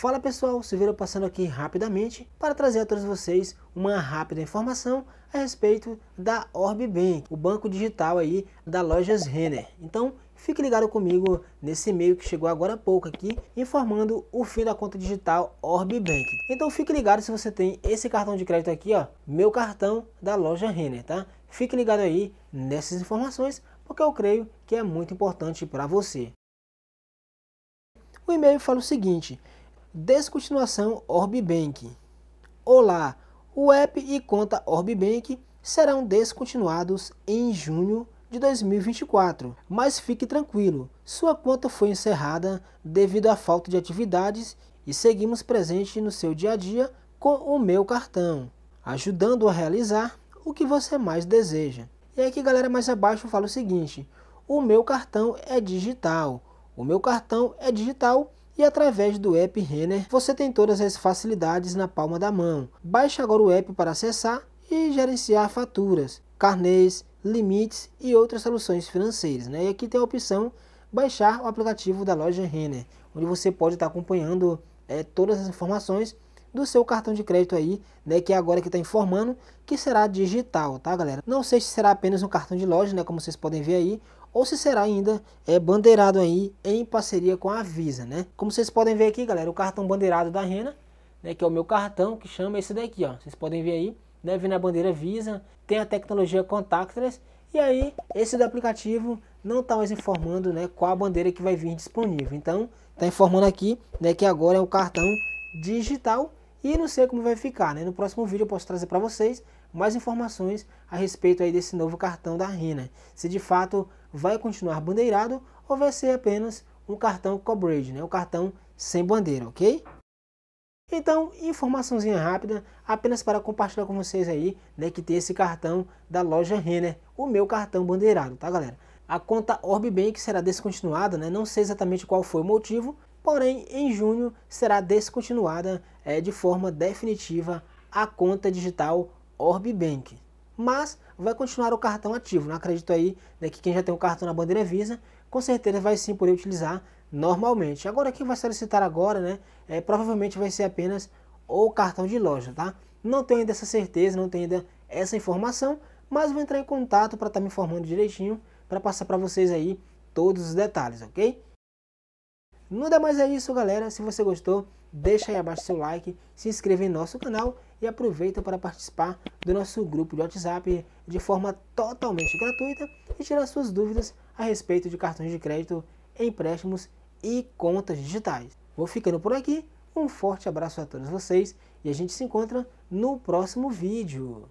Fala pessoal, Silveira passando aqui rapidamente para trazer a todos vocês uma rápida informação a respeito da Orb Bank, o banco digital aí da Lojas Renner. Então, fique ligado comigo nesse e-mail que chegou agora há pouco aqui, informando o fim da conta digital Orb Bank. Então, fique ligado se você tem esse cartão de crédito aqui, ó, meu cartão da Loja Renner, tá? Fique ligado aí nessas informações, porque eu creio que é muito importante para você. O e-mail fala o seguinte: Descontinuação Orbibank. Olá, o app e conta Orbibank serão descontinuados em junho de 2024. Mas fique tranquilo, sua conta foi encerrada devido à falta de atividades e seguimos presente no seu dia a dia com o meu cartão, ajudando a realizar o que você mais deseja. E aqui, galera, mais abaixo fala o seguinte: o meu cartão é digital. O meu cartão é digital e através do app Renner você tem todas as facilidades na palma da mão. Baixe agora o app para acessar e gerenciar faturas, carnês, limites e outras soluções financeiras. Né? E aqui tem a opção baixar o aplicativo da loja Renner, onde você pode estar acompanhando é, todas as informações do seu cartão de crédito aí, né, que é agora que está informando que será digital, tá galera? Não sei se será apenas um cartão de loja, né, como vocês podem ver aí, ou se será ainda é bandeirado aí em parceria com a Visa, né? Como vocês podem ver aqui, galera, o cartão bandeirado da Rena, né, que é o meu cartão, que chama esse daqui, ó. Vocês podem ver aí, né, vem na bandeira Visa, tem a tecnologia contactless, e aí esse do aplicativo não está mais informando, né, qual a bandeira que vai vir disponível. Então, está informando aqui, né, que agora é o cartão digital e não sei como vai ficar, né? No próximo vídeo eu posso trazer para vocês mais informações a respeito aí desse novo cartão da Rina. Se de fato vai continuar bandeirado ou vai ser apenas um cartão coverage, né? Um cartão sem bandeira, ok? Então, informaçãozinha rápida, apenas para compartilhar com vocês aí, né, que tem esse cartão da loja Renner, né? o meu cartão bandeirado, tá galera? A conta Orb será descontinuada, né? Não sei exatamente qual foi o motivo, porém em junho será descontinuada é, de forma definitiva a conta digital Orb Bank. Mas vai continuar o cartão ativo, não acredito aí né, que quem já tem o cartão na bandeira Visa, com certeza vai sim poder utilizar normalmente. Agora quem vai solicitar agora, né, é, provavelmente vai ser apenas o cartão de loja, tá? Não tenho ainda essa certeza, não tenho ainda essa informação, mas vou entrar em contato para estar tá me informando direitinho, para passar para vocês aí todos os detalhes, ok? Nada mais é isso, galera. Se você gostou, deixa aí abaixo seu like, se inscreva em nosso canal e aproveita para participar do nosso grupo de WhatsApp de forma totalmente gratuita e tirar suas dúvidas a respeito de cartões de crédito, empréstimos e contas digitais. Vou ficando por aqui. Um forte abraço a todos vocês e a gente se encontra no próximo vídeo.